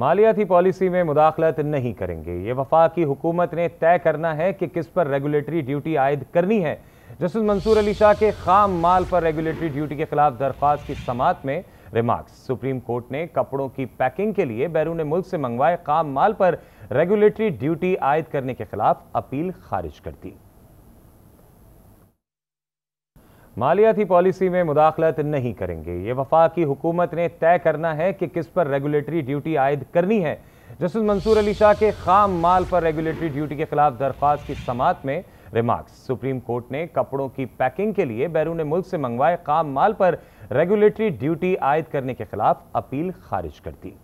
मालियाती policy में मुदाखलत नहीं करेंगे ये वफाकी हुकूमत ने तय करना है कि किस पर रेगुलेटरी ड्यूटी आयद करनी है जस्टिस मंसूर अली शाह के खाम माल पर रेगुलेटरी ड्यूटी के खिलाफ दरख्वास्त की समात में रिमार्क्स सुप्रीम कोर्ट ने कपड़ों की पैकिंग के लिए बैरून मुल्क से मंगवाए खाम माल पर रेगुलेटरी ड्यूटी आयद करने के खिलाफ अपील खारिज कर दी मालियाती पॉलिसी में मुदाखलत नहीं करेंगे ये वफाकी हुकूमत ने तय करना है कि किस पर रेगुलेटरी ड्यूटी आयद करनी है जस्टिस मंसूर अली शाह के खाम माल पर रेगुलेटरी ड्यूटी के खिलाफ दरख्वास्त की समात में रिमार्क्स सुप्रीम कोर्ट ने कपड़ों की पैकिंग के लिए बैरून मुल्क से मंगवाए खाम माल पर रेगुलेटरी ड्यूटी आयद करने के खिलाफ अपील खारिज कर दी